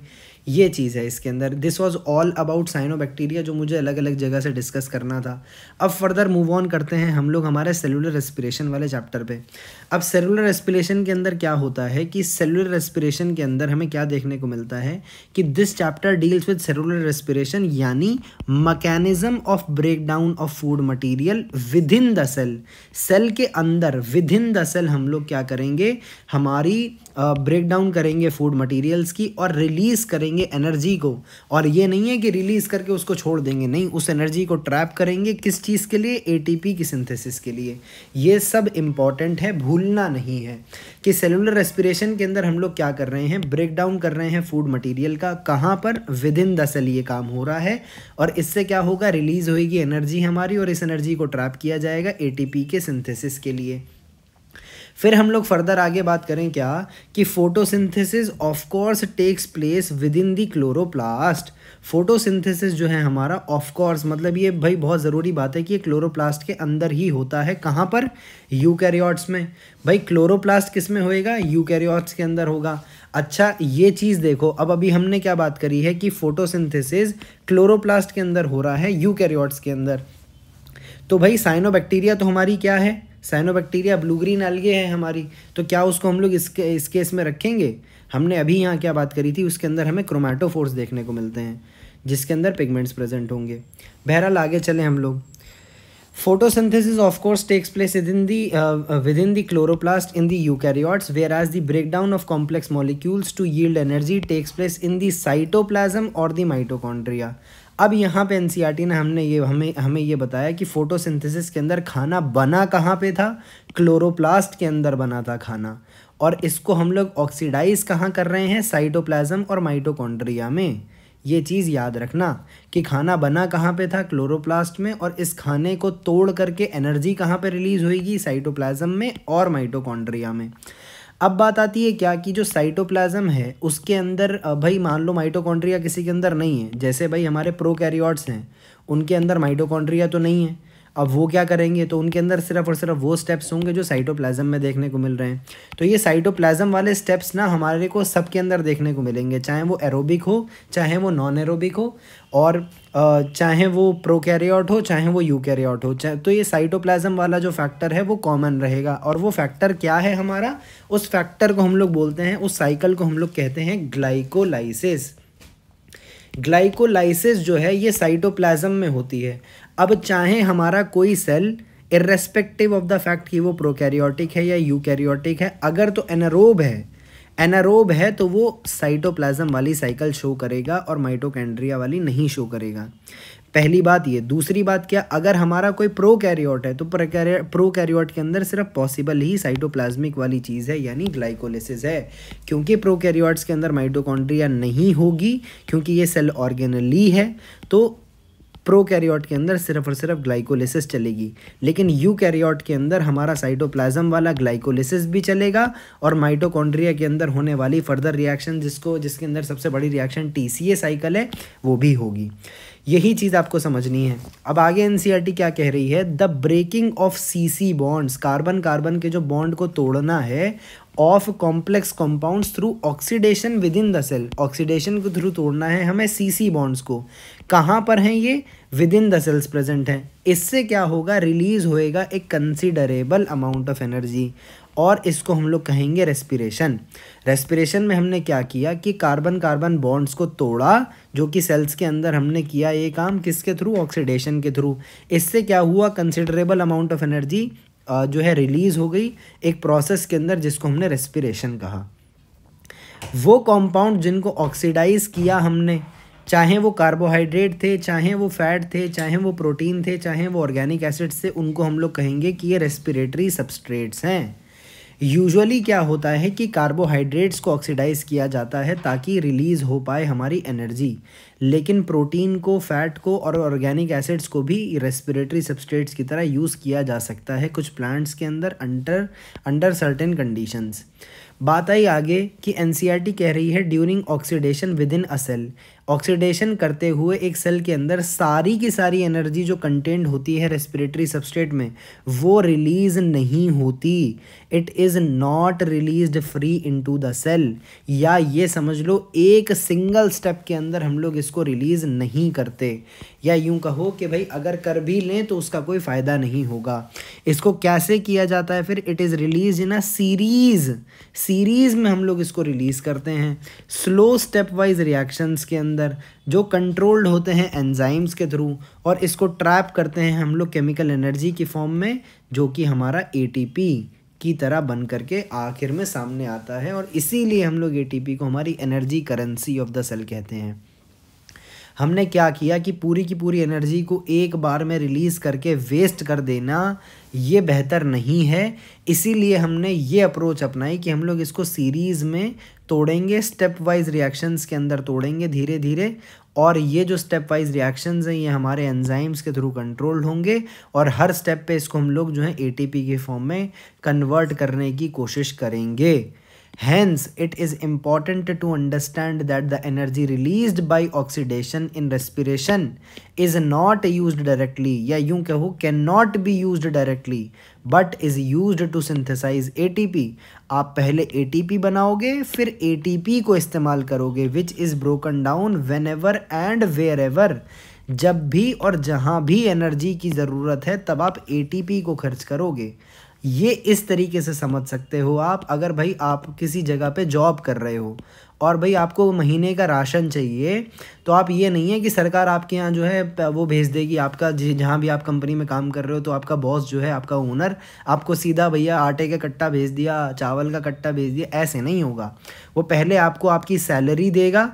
ये चीज़ है इसके अंदर this was all about cyano bacteria जो मुझे अलग अलग जगह से डिस्कस करना था अब फर्दर मूव ऑन करते हैं हम लोग हमारे सेलुलर रेस्पिरेशन वाले चैप्टर पे अब सेलुलर रेस्पिरेशन के अंदर क्या होता है कि सेलुलर रेस्पिरेशन के अंदर हमें क्या देखने को मिलता है कि this chapter deals with cellular respiration यानी mechanism of break down of food material within the cell cell के अंदर विद इन द सेल हम लोग क्या करेंगे हमारी ब्रेक uh, डाउन करेंगे फूड मटीरियल्स की और रिलीज़ करेंगे करेंगे एनर्जी को और ये नहीं है कि रिलीज़ करके उसको छोड़ देंगे नहीं उस एनर्जी को ट्रैप करेंगे किस चीज़ के लिए एटीपी की सिंथेसिस के लिए ये सब इम्पॉर्टेंट है भूलना नहीं है कि सेलुलर रेस्पिरेशन के अंदर हम लोग क्या कर रहे हैं ब्रेक डाउन कर रहे हैं फूड मटीरियल का कहाँ पर विद इन द सेल ये काम हो रहा है और इससे क्या होगा रिलीज़ होगी एनर्जी हमारी और इस एनर्जी को ट्रैप किया जाएगा ए के सिंथेसिस के लिए फिर हम लोग फर्दर आगे बात करें क्या कि photosynthesis of course takes place within the chloroplast photosynthesis जो है हमारा ऑफ कोर्स मतलब ये भाई बहुत ज़रूरी बात है कि ये क्लोरोप्लास्ट के अंदर ही होता है कहाँ पर यूकैरियोट्स में भाई क्लोरोप्लास्ट किस में होएगा यूकैरियोट्स के अंदर होगा अच्छा ये चीज़ देखो अब अभी हमने क्या बात करी है कि फोटोसिंथेसिस क्लोरोप्लास्ट के अंदर हो रहा है यूकैरियोट्स के अंदर तो भाई साइनोबैक्टीरिया तो हमारी क्या है साइनोबैक्टीरिया ब्लू ग्रीन अलगे हैं हमारी तो क्या उसको हम लोग इसके इस केस में रखेंगे हमने अभी यहाँ क्या बात करी थी उसके अंदर हमें क्रोमैटोफोर्स देखने को मिलते हैं जिसके अंदर पिगमेंट्स प्रेजेंट होंगे बहरहाल आगे चले हम लोग photosynthesis of course takes place within the within the chloroplast in the eukaryotes whereas the break down of complex molecules to yield energy takes place in the cytoplasm और the mitochondria अब यहाँ पे N e ने हमने ये हमें हमें ये बताया कि फोटोसिंथेसिस के अंदर खाना बना कहाँ पे था क्लोरोप्लास्ट के अंदर बना था खाना और इसको हम लोग ऑक्सीडाइज कहाँ कर रहे हैं साइटोप्लाज्म और माइटोकॉन्ड्रिया में ये चीज़ याद रखना कि खाना बना कहाँ पे था क्लोरोप्लास्ट में और इस खाने को तोड़ करके एनर्जी कहाँ पे रिलीज़ होएगी साइटोप्लाज्म में और माइटोकॉन्ड्रिया में अब बात आती है क्या कि जो साइटोप्लाज्म है उसके अंदर भाई मान लो माइटोकॉन्ड्रिया किसी के अंदर नहीं है जैसे भाई हमारे प्रो हैं उनके अंदर माइटोकॉन्ड्रिया तो नहीं है अब वो क्या करेंगे तो उनके अंदर सिर्फ और सिर्फ वो स्टेप्स होंगे जो साइटोप्लाज्म में देखने को मिल रहे हैं तो ये साइटोप्लाज्म वाले स्टेप्स ना हमारे को सब के अंदर देखने को मिलेंगे चाहे वो एरोबिक हो चाहे वो नॉन एरोबिक हो और चाहे वो प्रोकैरियोट हो चाहे वो यूकैरियोट हो चाहे तो ये साइटोप्लाज्म वाला जो फैक्टर है वो कॉमन रहेगा और वो फैक्टर क्या है हमारा उस फैक्टर को हम लोग बोलते हैं उस साइकिल को हम लोग कहते हैं ग्लाइकोलाइसिस ग्लाइकोलाइसिस जो है ये साइटोप्लाज्म में होती है अब चाहे हमारा कोई cell irrespective of the fact कि वो प्रोकैरियोटिक है या यूकैरियोटिक है अगर तो एनारोब है एनारोब है तो वो साइटोप्लाज्म वाली साइकिल शो करेगा और माइटोकैंड्रिया वाली नहीं शो करेगा पहली बात ये दूसरी बात क्या अगर हमारा कोई प्रो है तो प्रो कैरियोट के अंदर सिर्फ पॉसिबल ही साइटोप्लाज्मिक वाली चीज़ है यानी ग्लाइकोलिसिस है क्योंकि प्रो कैरियोट्स के अंदर माइटोकॉन्ड्रिया नहीं होगी क्योंकि ये सेल ऑर्गेनली है तो प्रोकैरियोट के अंदर सिर्फ और सिर्फ ग्लाइकोलिसिस चलेगी लेकिन यूकैरियोट के अंदर हमारा साइटोप्लाज्म वाला ग्लाइकोलिसिस भी चलेगा और माइटोकॉन्ड्रिया के अंदर होने वाली फर्दर रिएक्शन जिसको जिसके अंदर सबसे बड़ी रिएक्शन टी साइकिल है वो भी होगी यही चीज़ आपको समझनी है अब आगे एन क्या कह रही है the breaking of C C bonds carbon carbon के जो बॉन्ड को तोड़ना है of complex compounds through oxidation within the cell oxidation के थ्रू तोड़ना है हमें सी सी बॉन्ड्स को कहाँ पर हैं ये within the cells present हैं इससे क्या होगा रिलीज होएगा एक कंसिडरेबल अमाउंट ऑफ एनर्जी और इसको हम लोग कहेंगे रेस्पिरेशन रेस्पिरेशन में हमने क्या किया कि कार्बन कार्बन बॉन्ड्स को तोड़ा जो कि सेल्स के अंदर हमने किया ये काम किसके थ्रू ऑक्सीडेशन के थ्रू इससे क्या हुआ कंसिडरेबल अमाउंट ऑफ एनर्जी जो है रिलीज़ हो गई एक प्रोसेस के अंदर जिसको हमने रेस्पिरेशन कहा वो कंपाउंड जिनको ऑक्सीडाइज किया हमने चाहे वो कार्बोहाइड्रेट थे चाहे वो फैट थे चाहे वो प्रोटीन थे चाहे वो ऑर्गेनिक एसिड्स थे उनको हम लोग कहेंगे कि ये रेस्पिरेटरी सबस्ट्रेट्स हैं यूजुअली क्या होता है कि कार्बोहाइड्रेट्स को ऑक्सीडाइज किया जाता है ताकि रिलीज़ हो पाए हमारी एनर्जी लेकिन प्रोटीन को फैट को और ऑर्गेनिक एसिड्स को भी रेस्पिरेटरी सब्सट्रेट्स की तरह यूज़ किया जा सकता है कुछ प्लांट्स के अंदर अंडर अंडर सर्टेन कंडीशंस बात आई आगे कि एन कह रही है ड्यूरिंग ऑक्सीडेशन विद इन असल ऑक्सीडेशन करते हुए एक सेल के अंदर सारी की सारी एनर्जी जो कंटेंट होती है रेस्पिरेटरी सबस्टेट में वो रिलीज़ नहीं होती it is not release free into the cell या ये समझ लो एक सिंगल स्टेप के अंदर हम लोग इसको रिलीज़ नहीं करते या यूँ कहो कि भाई अगर कर भी लें तो उसका कोई फ़ायदा नहीं होगा इसको कैसे किया जाता है फिर it is release in a series series में हम लोग इसको रिलीज़ करते हैं स्लो स्टेप वाइज रिएक्शंस के अंदर अंदर जो कंट्रोल्ड होते हैं एंजाइम्स के थ्रू और इसको ट्रैप करते हैं हम लोग केमिकल एनर्जी की फॉर्म में जो कि हमारा ए की तरह बन करके आखिर में सामने आता है और इसीलिए हम लोग ए को हमारी energy currency of the cell कहते हैं हमने क्या किया कि पूरी की पूरी एनर्जी को एक बार में रिलीज़ करके वेस्ट कर देना ये बेहतर नहीं है इसीलिए हमने ये अप्रोच अपनाई कि हम लोग इसको सीरीज़ में तोड़ेंगे स्टेप वाइज रिएक्शंस के अंदर तोड़ेंगे धीरे धीरे और ये जो स्टेप वाइज रिएक्शन हैं ये हमारे एंजाइम्स के थ्रू कंट्रोल्ड होंगे और हर स्टेप पे इसको हम लोग जो है एटीपी के फॉर्म में कन्वर्ट करने की कोशिश करेंगे hence it is important to understand that the energy release by oxidation in respiration is not use directly या यूं कहो can not be use directly but is use to synthesize A T P आप पहले A बनाओगे फिर A को इस्तेमाल करोगे which is broken down whenever and wherever जब भी और जहाँ भी एनर्जी की ज़रूरत है तब आप ए को खर्च करोगे ये इस तरीके से समझ सकते हो आप अगर भाई आप किसी जगह पे जॉब कर रहे हो और भाई आपको महीने का राशन चाहिए तो आप ये नहीं है कि सरकार आपके यहाँ जो है वो भेज देगी आपका जहाँ भी आप कंपनी में काम कर रहे हो तो आपका बॉस जो है आपका ओनर आपको सीधा भैया आटे का कट्टा भेज दिया चावल का कट्टा भेज दिया ऐसे नहीं होगा वो पहले आपको आपकी सैलरी देगा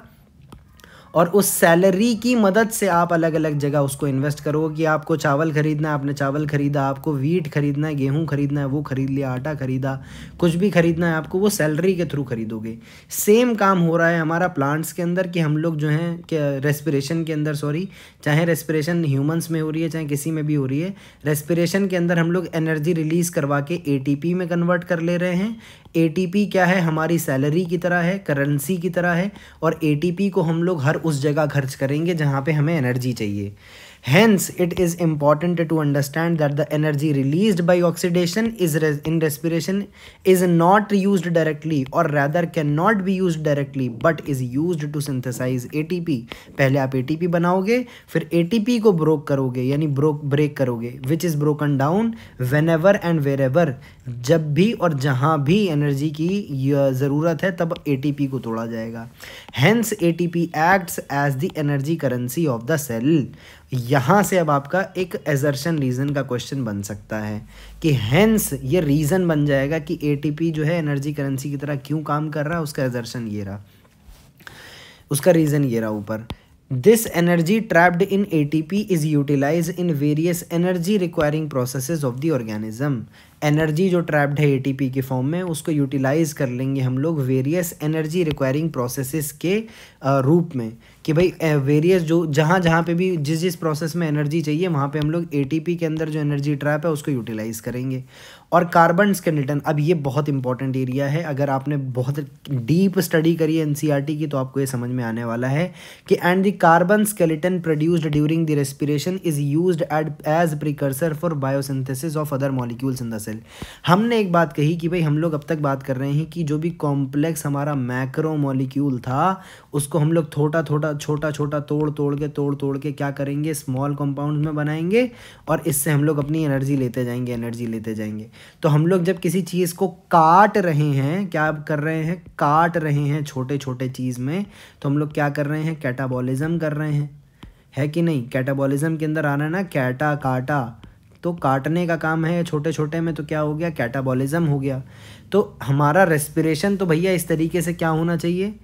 और उस सैलरी की मदद से आप अलग अलग जगह उसको इन्वेस्ट करो कि आपको चावल ख़रीदना है आपने चावल ख़रीदा आपको वीट ख़रीदना है गेहूँ ख़रीदना है वो ख़रीद लिया आटा ख़रीदा कुछ भी ख़रीदना है आपको वो सैलरी के थ्रू ख़रीदोगे सेम काम हो रहा है हमारा प्लांट्स के अंदर कि हम लोग जो हैं रेस्पिरेशन के अंदर सॉरी चाहे रेस्पिरेशन ह्यूमन्स में हो रही है चाहे किसी में भी हो रही है रेस्पिरेशन के अंदर हम लोग एनर्जी रिलीज़ करवा के ए में कन्वर्ट कर ले रहे हैं ए क्या है हमारी सैलरी की तरह है करेंसी की तरह है और ए को हम लोग हर उस जगह खर्च करेंगे जहाँ पर हमें एनर्जी चाहिए Hence, it is important to understand that the energy released by oxidation is res in respiration is not used directly or rather cannot be used directly but is used to synthesize ATP. पहले आप ATP बनाओगे फिर ATP को broke करोगे यानी broke break करोगे which is broken down whenever and wherever जब भी और जहाँ भी एनर्जी की ज़रूरत है तब एटीपी को तोड़ा जाएगा hence ATP acts as the energy currency of the cell यहाँ से अब आपका एक एजर्शन रीज़न का क्वेश्चन बन सकता है कि हैंस ये रीज़न बन जाएगा कि एटीपी जो है एनर्जी करेंसी की तरह क्यों काम कर रहा है उसका एजर्शन ये रहा उसका रीज़न ये रहा ऊपर this energy trapped in A T P is utilize in various energy requiring process of the organism energy जो ट्रैप्ड है ए टी पी के फॉर्म में उसको यूटिलाइज कर लेंगे हम लोग वेरियस एनर्जी रिक्वायरिंग प्रोसेस के रूप में कि भाई वेरियस जो जहाँ जहाँ पे भी जिस जिस प्रोसेस में एनर्जी चाहिए वहाँ पे हम लोग एटीपी के अंदर जो एनर्जी ट्रैप है उसको यूटिलाइज़ करेंगे और कार्बन स्केलेटन अब ये बहुत इंपॉर्टेंट एरिया है अगर आपने बहुत डीप स्टडी करी है एनसीईआरटी e की तो आपको ये समझ में आने वाला है कि and the carbon skeleton produced during the respiration is used as precursor for biosynthesis of other molecules in the cell हमने एक बात कही कि भाई हम लोग अब तक बात कर रहे हैं कि जो भी कॉम्प्लेक्स हमारा मैक्रो मॉलिक्यूल था उसको हम लोग थोटा थोटा छोटा छोटा तोड़ तोड़ के तोड़ तोड़ के क्या करेंगे स्मॉल कंपाउंड में बनाएंगे और इससे हम लोग अपनी एनर्जी लेते जाएंगे एनर्जी लेते जाएंगे तो हम लोग जब किसी चीज़ को काट रहे हैं क्या कर रहे हैं काट रहे हैं छोटे छोटे चीज़ में तो हम लोग क्या कर रहे हैं कैटाबॉलिज़म कर रहे हैं है कि नहीं कैटाबॉलिज्म के अंदर आना ना कैटा काटा तो काटने का काम है छोटे छोटे में तो क्या हो गया कैटाबॉलिज्म हो गया तो हमारा रेस्पिरेशन तो भैया इस तरीके से क्या होना चाहिए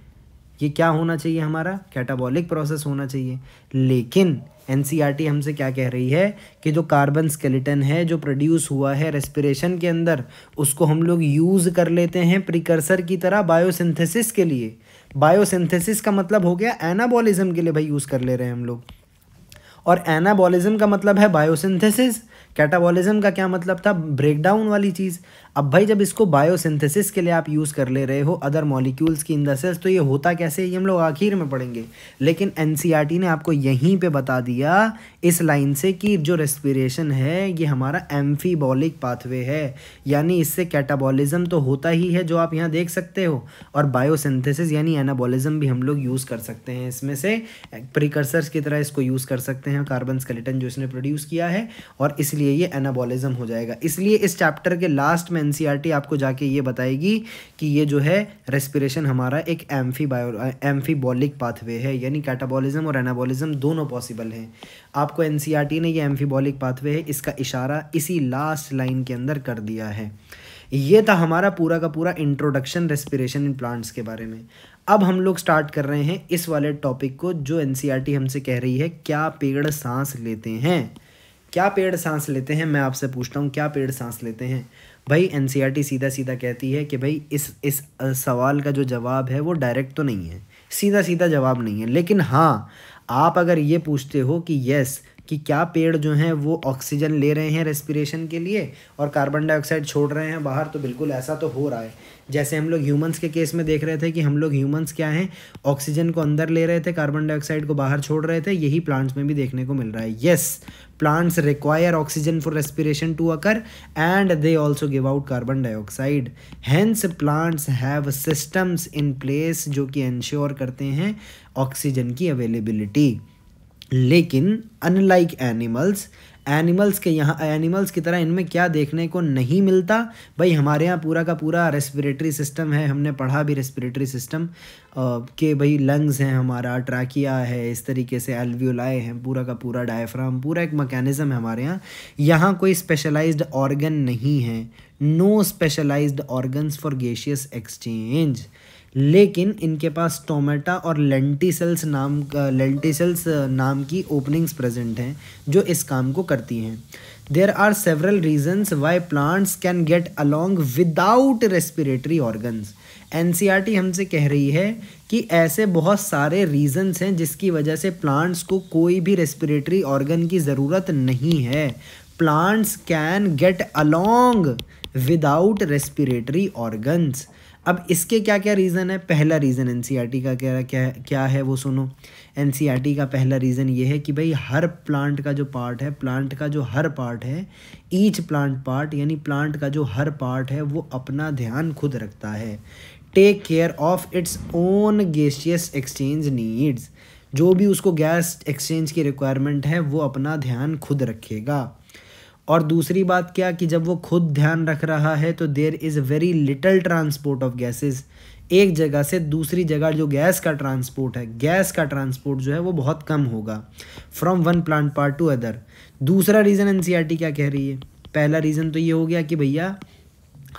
ये क्या होना चाहिए हमारा कैटाबॉलिक प्रोसेस होना चाहिए लेकिन एन हमसे क्या कह रही है कि जो कार्बन स्केलेटन है जो प्रोड्यूस हुआ है रेस्पिरेशन के अंदर उसको हम लोग यूज़ कर लेते हैं प्रिकर्सर की तरह बायोसिंथेसिस के लिए बायोसिंथेसिस का मतलब हो गया एनाबॉलिज्म के लिए भाई यूज़ कर ले रहे हैं हम लोग और एनाबॉलिज्म का मतलब है बायोसिंथेसिस कैटाबॉलिज्म का क्या मतलब था ब्रेकडाउन वाली चीज़ अब भाई जब इसको बायोसिंथेसिस के लिए आप यूज़ कर ले रहे हो अदर मॉलिक्यूल्स की इन द सेल्स तो ये होता कैसे ये हम लोग आखिर में पढ़ेंगे लेकिन एन e ने आपको यहीं पे बता दिया इस लाइन से कि जो रेस्पिरेशन है ये हमारा एम्फीबॉलिक पाथवे है यानी इससे कैटाबॉलिज्म तो होता ही है जो आप यहाँ देख सकते हो और बायोसिंथेसिस यानी एनाबॉलिज्म भी हम लोग यूज़ कर सकते हैं इसमें से प्रिकर्सर्स की तरह इसको यूज़ कर सकते हैं कार्बन स्केलेटन जो इसने प्रोड्यूस किया है और इसलिए ये एनाबॉलिज्म हो जाएगा इसलिए इस चैप्टर के लास्ट में एन आपको जाके ये बताएगी कि ये जो है रेस्पिरेशन हमारा एक एम्फी एम्फीबायो एम्फीबॉलिक पाथवे है यानी कैटाबॉलिज्म और एनाबॉलिज्म दोनों पॉसिबल हैं आपको एन ने ये एम्फीबॉलिक पाथवे है इसका इशारा इसी लास्ट लाइन के अंदर कर दिया है ये था हमारा पूरा का पूरा इंट्रोडक्शन रेस्पिरेशन इन प्लांट्स के बारे में अब हम लोग स्टार्ट कर रहे हैं इस वाले टॉपिक को जो एन हमसे कह रही है क्या पेड़ सांस लेते हैं क्या पेड़ सांस लेते हैं मैं आपसे पूछता हूँ क्या पेड़ सांस लेते हैं भाई एन e सीधा सीधा कहती है कि भाई इस इस सवाल का जो जवाब है वो डायरेक्ट तो नहीं है सीधा सीधा जवाब नहीं है लेकिन हाँ आप अगर ये पूछते हो कि यस कि क्या पेड़ जो हैं वो ऑक्सीजन ले रहे हैं रेस्पिरेशन के लिए और कार्बन डाइऑक्साइड छोड़ रहे हैं बाहर तो बिल्कुल ऐसा तो हो रहा है जैसे हम लोग ह्यूमंस के केस में देख रहे थे कि हम लोग ह्यूमंस क्या हैं ऑक्सीजन को अंदर ले रहे थे कार्बन डाइऑक्साइड को बाहर छोड़ रहे थे यही प्लांट्स में भी देखने को मिल रहा है yes plants require oxygen for respiration to occur and they also give out carbon dioxide hence plants have systems in place जो कि इंश्योर करते हैं ऑक्सीजन की अवेलेबिलिटी लेकिन अनलाइक एनिमल्स एनिमल्स के यहाँ एनिमल्स की तरह इनमें क्या देखने को नहीं मिलता भाई हमारे यहाँ पूरा का पूरा रेस्पिरेटरी सिस्टम है हमने पढ़ा भी रेस्पिरेटरी सिस्टम के भाई लंग्स हैं हमारा ट्रैकिया है इस तरीके से एल्व्यूलाए हैं पूरा का पूरा डायफ्राम पूरा एक मकैनिज़म है हमारे यहाँ यहाँ कोई स्पेशलाइज्ड ऑर्गन नहीं है no specialized organs for gaseous exchange लेकिन इनके पास टोमेटा और लेंटिसल्स नाम लेंटिसल्स नाम की ओपनिंग्स प्रेजेंट हैं जो इस काम को करती हैं there are several reasons why plants can get along without respiratory organs N C R T हमसे कह रही है कि ऐसे बहुत सारे रीजन्स हैं जिसकी वजह से प्लांट्स को कोई भी रेस्पिरेटरी ऑर्गन की ज़रूरत नहीं है plants can get along without respiratory organs अब इसके क्या क्या रीज़न है पहला रीज़न एन e का क्या क्या क्या है वो सुनो एन e का पहला रीज़न ये है कि भाई हर प्लांट का जो पार्ट है प्लांट का जो हर पार्ट है ईच प्लांट पार्ट यानी प्लांट का जो हर पार्ट है वो अपना ध्यान खुद रखता है take care of its own gaseous exchange needs जो भी उसको गैस एक्सचेंज की रिक्वायरमेंट है वो अपना ध्यान खुद रखेगा और दूसरी बात क्या कि जब वो खुद ध्यान रख रहा है तो there is very little transport of gases एक जगह से दूसरी जगह जो गैस का ट्रांसपोर्ट है गैस का ट्रांसपोर्ट जो है वो बहुत कम होगा from one plant part to other दूसरा रीज़न एन e क्या कह रही है पहला रीज़न तो ये हो गया कि भैया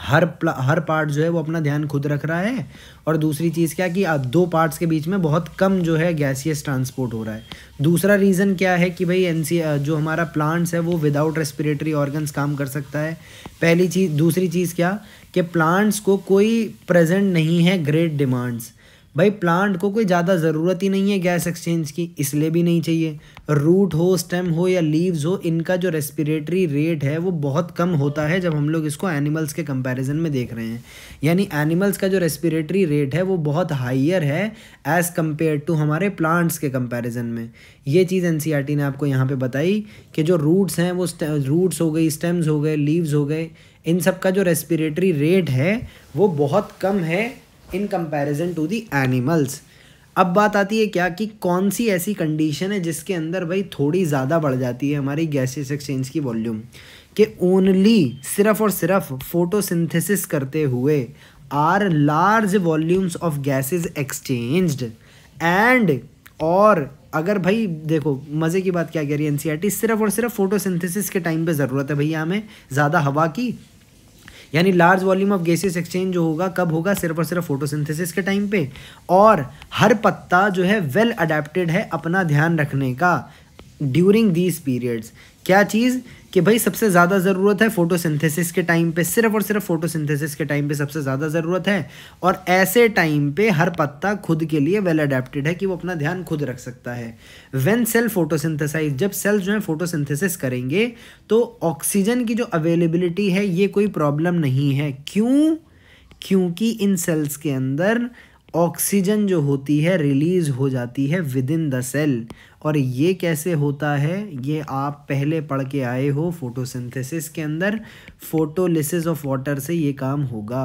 हर हर पार्ट जो है वो अपना ध्यान खुद रख रहा है और दूसरी चीज़ क्या कि आप दो पार्ट्स के बीच में बहुत कम जो है गैसियस ट्रांसपोर्ट हो रहा है दूसरा रीज़न क्या है कि भाई एन जो हमारा प्लांट्स है वो विदाउट रेस्पिरेटरी ऑर्गन्स काम कर सकता है पहली चीज़ दूसरी चीज़ क्या कि प्लांट्स को कोई प्रेजेंट नहीं है ग्रेट डिमांड्स भाई प्लांट को कोई ज़्यादा ज़रूरत ही नहीं है गैस एक्सचेंज की इसलिए भी नहीं चाहिए रूट हो स्टेम हो या लीव्स हो इनका जो रेस्पिरेटरी रेट है वो बहुत कम होता है जब हम लोग इसको एनिमल्स के कंपैरिजन में देख रहे हैं यानी एनिमल्स का जो रेस्पिरेटरी रेट है वो बहुत हाइयर है एज़ कम्पेयर टू हमारे प्लांट्स के कम्पेरिजन में ये चीज़ एन e ने आपको यहाँ पर बताई कि जो रूट्स हैं वो रूट्स हो गई स्टेम्स हो गए लीव्स हो गए इन सब का जो रेस्पिरेटरी रेट है वो बहुत कम है in comparison to the animals अब बात आती है क्या कि कौन सी ऐसी कंडीशन है जिसके अंदर भाई थोड़ी ज़्यादा बढ़ जाती है हमारी गैसेस एक्सचेंज की वॉल्यूम कि ओनली सिर्फ और सिर्फ फोटोसिंथेसिस करते हुए are large volumes of gases exchanged and और अगर भाई देखो मज़े की बात क्या कह रही है एन e सिर्फ और सिर्फ फोटोसिंथेसिस के टाइम पे ज़रूरत है भैया हमें ज़्यादा हवा की यानी large volume of gases exchange जो होगा कब होगा सिर्फ और सिर्फ फोटोसिंथेसिस के टाइम पे और हर पत्ता जो है वेल अडेप्टेड है अपना ध्यान रखने का ड्यूरिंग दीज पीरियड्स क्या चीज़ कि भाई सबसे ज़्यादा ज़रूरत है फोटोसिंथेसिस के टाइम पे सिर्फ और सिर्फ फोटोसिंथेसिस के टाइम पे सबसे ज़्यादा ज़रूरत है और ऐसे टाइम पे हर पत्ता खुद के लिए वेल अडेप्टेड है कि वो अपना ध्यान खुद रख सकता है व्हेन सेल फोटोसिंथेसाइज जब सेल जो है फोटोसिंथेसिस करेंगे तो ऑक्सीजन की जो अवेलेबिलिटी है ये कोई प्रॉब्लम नहीं है क्यों क्योंकि इन सेल्स के अंदर ऑक्सीजन जो होती है रिलीज़ हो जाती है विद इन द सेल और ये कैसे होता है ये आप पहले पढ़ के आए हो फोटोसिंथेसिस के अंदर फोटोलिसिस ऑफ वाटर से ये काम होगा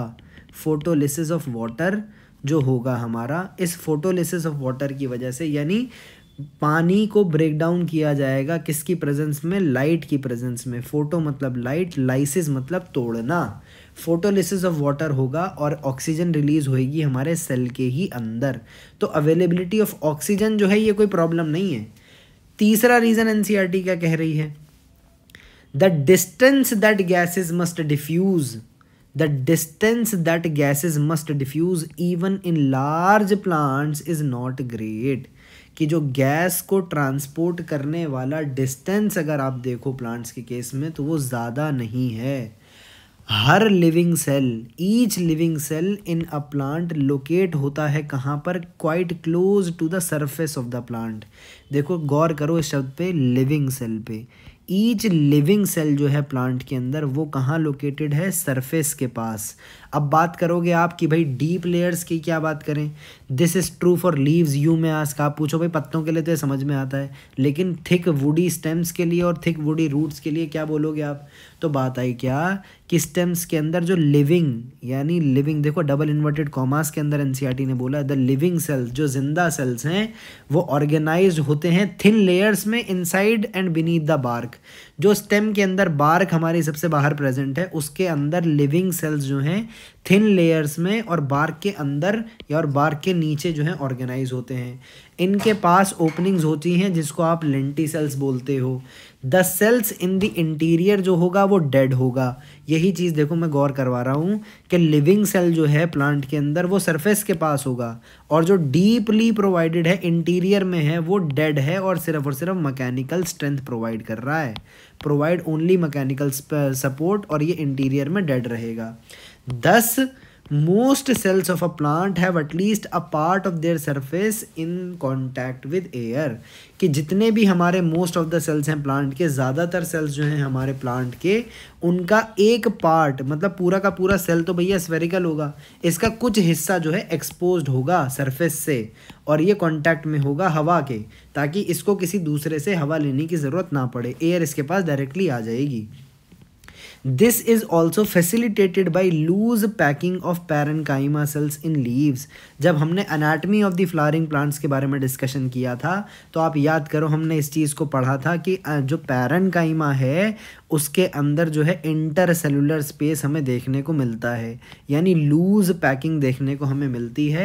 फोटोलिसिस ऑफ वाटर जो होगा हमारा इस फोटोलिसिस ऑफ वाटर की वजह से यानी पानी को ब्रेक डाउन किया जाएगा किसकी प्रेजेंस में लाइट की प्रेजेंस में फ़ोटो मतलब लाइट लाइसिस मतलब तोड़ना फोटोलिसिस ऑफ वाटर होगा और ऑक्सीजन रिलीज होएगी हमारे सेल के ही अंदर तो अवेलेबिलिटी ऑफ ऑक्सीजन जो है ये कोई प्रॉब्लम नहीं है तीसरा रीज़न एन e क्या कह रही है the distance that gases must diffuse the distance that gases must diffuse even in large plants is not great कि जो गैस को ट्रांसपोर्ट करने वाला डिस्टेंस अगर आप देखो प्लांट्स के केस में तो वो ज़्यादा नहीं है हर living cell each living cell in a plant locate होता है कहाँ पर quite close to the surface of the plant देखो गौर करो इस शब्द पे लिविंग सेल पे ईच लिविंग सेल जो है प्लांट के अंदर वो कहाँ लोकेटेड है सरफेस के पास अब बात करोगे आप कि भाई डीप लेयर्स की क्या बात करें this is true for leaves you may ask आप पूछो भाई पत्तों के लिए तो ये समझ में आता है लेकिन थिक वुडी स्टेम्स के लिए और थिक वुडी रूट्स के लिए क्या बोलोगे आप तो बात आई क्या कि स्टेम्स के अंदर जो लिविंग यानी लिविंग देखो डबल इन्वर्टेड कॉमास के अंदर एनसीईआरटी e ने बोला द लिविंग सेल्स जो जिंदा सेल्स हैं वो ऑर्गेनाइज होते हैं थिन लेयर्स में inside and beneath the bark जो स्टेम के अंदर बार्क हमारी सबसे बाहर प्रेजेंट है उसके अंदर लिविंग सेल्स जो हैं थिन लेयर्स में और बार के अंदर या और बार के नीचे जो है ऑर्गेनाइज होते हैं इनके पास ओपनिंग्स होती हैं जिसको आप लेंटी सेल्स बोलते हो the cells in the interior जो होगा वो डेड होगा यही चीज़ देखो मैं गौर करवा रहा हूँ कि लिविंग सेल जो है प्लांट के अंदर वो सरफेस के पास होगा और जो डीपली प्रोवाइडेड है इंटीरियर में है वो डेड है और सिर्फ और सिर्फ मकैनिकल स्ट्रेंथ प्रोवाइड कर रहा है प्रोवाइड ओनली मकैनिकल सपोर्ट और ये इंटीरियर में डेड रहेगा thus most cells of a plant have at least a part of their surface in contact with air कि जितने भी हमारे मोस्ट ऑफ द सेल्स हैं प्लांट के ज़्यादातर सेल्स जो हैं हमारे प्लांट के उनका एक पार्ट मतलब पूरा का पूरा सेल तो भैया स्वेरिकल होगा इसका कुछ हिस्सा जो है एक्सपोज होगा सरफेस से और ये कॉन्टैक्ट में होगा हवा के ताकि इसको किसी दूसरे से हवा लेने की ज़रूरत ना पड़े एयर इसके पास डायरेक्टली आ जाएगी this is also facilitated by loose packing of parenchyma cells in leaves जब हमने anatomy of the flowering plants के बारे में डिस्कशन किया था तो आप याद करो हमने इस चीज़ को पढ़ा था कि जो पैरन काइमा है उसके अंदर जो है इंटरसेलुलर स्पेस हमें देखने को मिलता है यानी लूज़ पैकिंग देखने को हमें मिलती है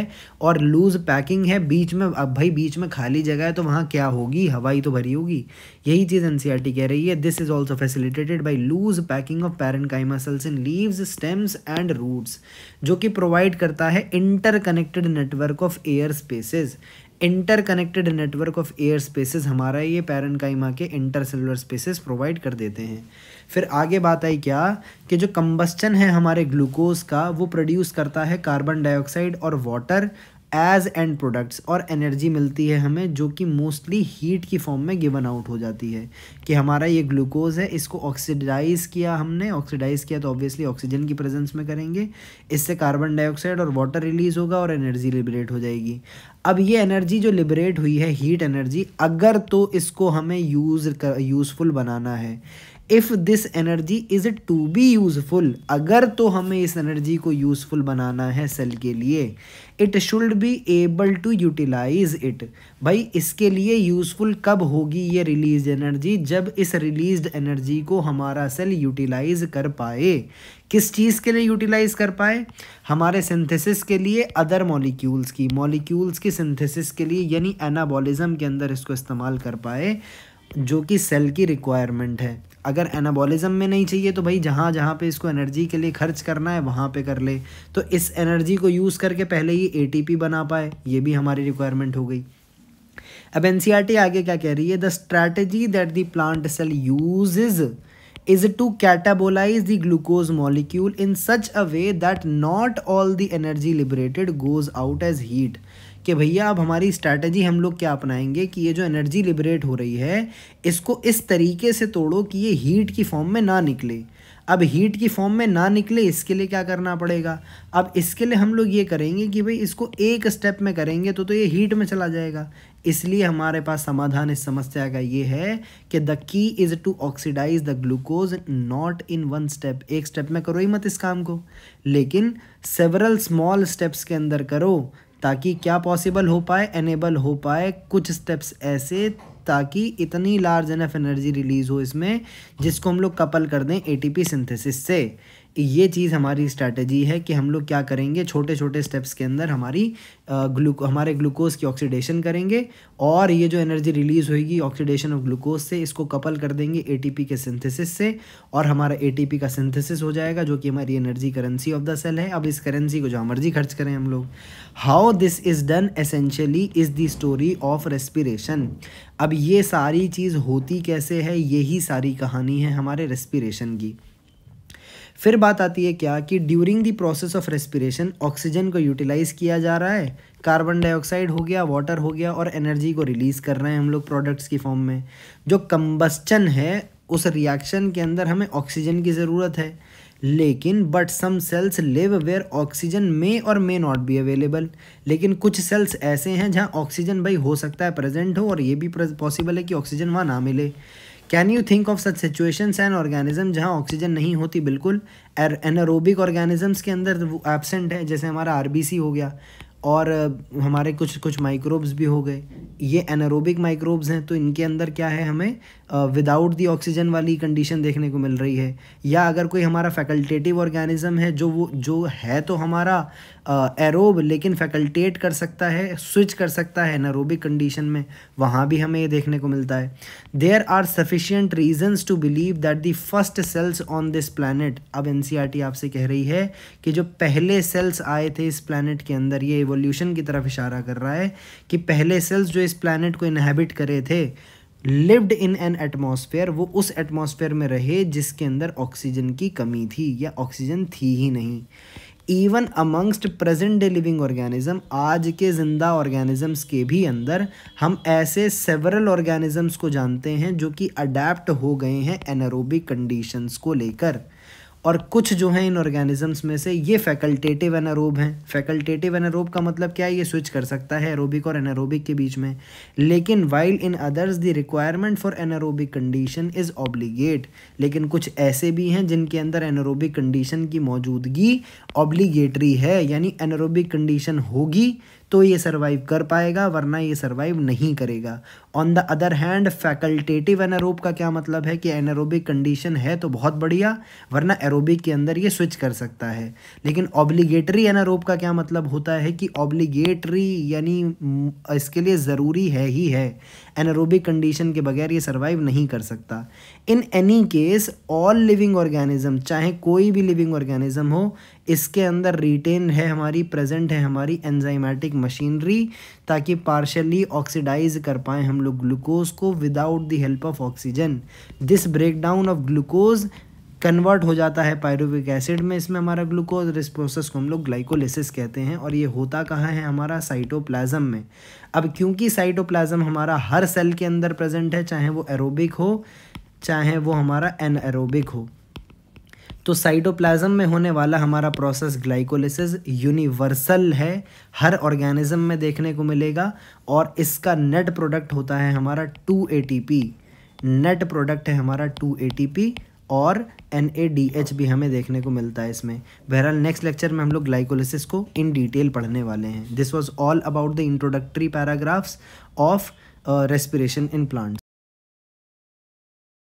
और लूज़ पैकिंग है बीच में अब भाई बीच में खाली जगह है तो वहाँ क्या होगी हवाई तो भरी होगी यही चीज़ एन e कह रही है this is also facilitated by loose packing of parenchyma cells in leaves stems and roots जो कि प्रोवाइड करता है interconnected network of air spaces interconnected network of air spaces हमारा ये पैरन काइमा के इंटर सेलुलर स्पेसेस प्रोवाइड कर देते हैं फिर आगे बात आई क्या कि जो कम्बस्चन है हमारे ग्लूकोज का वो प्रोड्यूस करता है कार्बन डाइऑक्साइड और वाटर एज एंड प्रोडक्ट्स और एनर्जी मिलती है हमें जो कि मोस्टली हीट की फॉर्म में गिवन आउट हो जाती है कि हमारा ये ग्लूकोज है इसको ऑक्सीडाइज किया हमने ऑक्सीडाइज किया तो ऑब्वियसली ऑक्सीजन की प्रेजेंस में करेंगे इससे कार्बन डाइऑक्साइड और वाटर रिलीज होगा और एनर्जी लिबरेट हो जाएगी अब ये एनर्जी जो लिबरेट हुई है हीट एनर्जी अगर तो इसको हमें यूज़ यूज़फुल बनाना है if this energy is to be useful अगर तो हमें इस एनर्जी को यूज़फुल बनाना है सेल के लिए it should be able to utilize it भाई इसके लिए यूज़फुल कब होगी ये रिलीज एनर्जी जब इस रिलीज एनर्जी को हमारा सेल यूटिलाइज कर पाए किस चीज़ के लिए यूटिलाइज कर पाए हमारे सिंथेसिस के लिए अदर मॉलिक्यूल्स की मॉलिक्यूल्स की सिंथेसिस के लिए यानी एनाबॉलिज्म के अंदर इसको इस्तेमाल कर पाए जो कि सेल की रिक्वायरमेंट है अगर एनाबॉलिज्म में नहीं चाहिए तो भाई जहाँ जहाँ पे इसको एनर्जी के लिए खर्च करना है वहाँ पे कर ले तो इस एनर्जी को यूज़ करके पहले ही ए बना पाए ये भी हमारी रिक्वायरमेंट हो गई अब एन e आगे क्या कह रही है the strategy that the plant cell use is to catabolize the glucose molecule in such a way that not all the energy liberated goes out as heat कि भैया अब हमारी स्ट्रैटेजी हम लोग क्या अपनाएंगे कि ये जो एनर्जी लिबरेट हो रही है इसको इस तरीके से तोड़ो कि ये हीट की फॉर्म में ना निकले अब हीट की फॉर्म में ना निकले इसके लिए क्या करना पड़ेगा अब इसके लिए हम लोग ये करेंगे कि भाई इसको एक स्टेप में करेंगे तो तो ये हीट में चला जाएगा इसलिए हमारे पास समाधान इस समस्या का ये है कि the key is to oxidize the glucose not in one step एक स्टेप में करो ही मत इस काम को लेकिन सेवरल स्मॉल स्टेप्स के अंदर करो ताकि क्या पॉसिबल हो पाए एनेबल हो पाए कुछ स्टेप्स ऐसे ताकि इतनी लार्ज एनफ एनर्जी रिलीज़ हो इसमें जिसको हम लोग कपल कर दें एटीपी सिंथेसिस से कि ये चीज़ हमारी स्ट्रैटेजी है कि हम लोग क्या करेंगे छोटे छोटे स्टेप्स के अंदर हमारी ग्लूको हमारे ग्लूकोज की ऑक्सीडेशन करेंगे और ये जो एनर्जी रिलीज़ होगी ऑक्सीडेशन ऑफ ग्लूकोज से इसको कपल कर देंगे ए के सिंथेसिस से और हमारा ए का सिंथेसिस हो जाएगा जो कि हमारी energy currency of the cell है अब इस करेंसी को जहाँ मर्जी खर्च करें हम लोग how this is done essentially is the story of respiration अब ये सारी चीज़ होती कैसे है यही सारी कहानी है हमारे रेस्पिरेशन की फिर बात आती है क्या कि during the process of respiration oxygen को यूटिलाइज़ किया जा रहा है कार्बन डाइऑक्साइड हो गया वाटर हो गया और एनर्जी को रिलीज़ कर रहे हैं हम लोग प्रोडक्ट्स की फॉर्म में जो कम्बस्चन है उस रिएक्शन के अंदर हमें ऑक्सीजन की ज़रूरत है लेकिन but some cells live where oxygen may और मे नॉट बी अवेलेबल लेकिन कुछ सेल्स ऐसे हैं जहाँ ऑक्सीजन भाई हो सकता है प्रेजेंट हो और ये भी पॉसिबल है कि ऑक्सीजन वहाँ ना मिले can you think of such situations and organism जहाँ ऑक्सीजन नहीं होती बिल्कुल एनारोबिक ऑर्गेनिजम्स के अंदर एबसेंट है जैसे हमारा आर हो गया और हमारे कुछ कुछ माइक्रोब्स भी हो गए ये एनारोबिक माइक्रोब्स हैं तो इनके अंदर क्या है हमें विदाउट दी ऑक्सीजन वाली कंडीशन देखने को मिल रही है या अगर कोई हमारा फैकल्टेटिव ऑर्गेनिज्म है जो वो जो है तो हमारा एरोब लेकिन फैकल्टेट कर सकता है स्विच कर सकता है नरोबिक कंडीशन में वहाँ भी हमें ये देखने को मिलता है there are sufficient reasons to believe that the first cells on this planet अब एन e आपसे कह रही है कि जो पहले सेल्स आए थे इस प्लानट के अंदर ये एवोल्यूशन की तरफ इशारा कर रहा है कि पहले सेल्स जो इस प्लानट को इनहेबिट करे थे लिव्ड इन एन एटमोसफेयर वो उस एटमोसफेयर में रहे जिसके अंदर ऑक्सीजन की कमी थी या ऑक्सीजन थी ही नहीं even amongst present day living organism आज के ज़िंदा ऑर्गेनिजम्स के भी अंदर हम ऐसे सेवरल ऑर्गेनिजम्स को जानते हैं जो कि अडेप्ट हो गए हैं एनारोबिक कंडीशंस को लेकर और कुछ जो हैं इन ऑर्गेनिजम्स में से ये फैकल्टेटिव एनारोब हैं फैकल्टेटिव एनारोब का मतलब क्या है ये स्विच कर सकता है एरोबिक और एनारोबिक के बीच में लेकिन while in others the requirement for anaerobic condition is obligate लेकिन कुछ ऐसे भी हैं जिनके अंदर एनारोबिक कंडीशन की मौजूदगी ऑब्लीगेटरी है यानी एनारोबिक कंडीशन होगी तो ये सर्वाइव कर पाएगा वरना ये सर्वाइव नहीं करेगा on the other hand facultative anaerobe का क्या मतलब है कि एनारोबिक कंडीशन है तो बहुत बढ़िया वरना एरोबिक के अंदर ये स्विच कर सकता है लेकिन ऑब्लिगेटरी एनारोब का क्या मतलब होता है कि ऑब्लिगेटरी यानी इसके लिए ज़रूरी है ही है एनारोबिक कंडीशन के बगैर ये सर्वाइव नहीं कर सकता in any case all living organism चाहे कोई भी लिविंग ऑर्गेनिज्म हो इसके अंदर रिटेन है हमारी प्रेजेंट है हमारी एंजाइमेटिक मशीनरी ताकि पार्शली ऑक्सीडाइज कर पाएँ हम लोग ग्लूकोज को without the help of oxygen this breakdown of glucose convert हो जाता है पायरुविक एसिड में इसमें हमारा ग्लूकोज रिस्पोसेस को हम लोग ग्लाइकोलिसिस कहते हैं और ये होता कहाँ है हमारा साइटोप्लाज्म में अब क्योंकि साइटोप्लाज्म हमारा हर सेल के अंदर प्रेजेंट है चाहे वो एरोबिक हो चाहे वो हमारा एन एरोबिक हो तो साइटोप्लाज्म में होने वाला हमारा प्रोसेस ग्लाइकोलिसिस यूनिवर्सल है हर ऑर्गेनिज्म में देखने को मिलेगा और इसका नेट प्रोडक्ट होता है हमारा टू ए नेट प्रोडक्ट है हमारा टू ए और एन ए डी एच भी हमें देखने को मिलता है इसमें बहरहाल नेक्स्ट लेक्चर में हम लोग ग्लाइकोलिसिस को इन डिटेल पढ़ने वाले हैं this was all about the introductory paragraphs of respiration in plants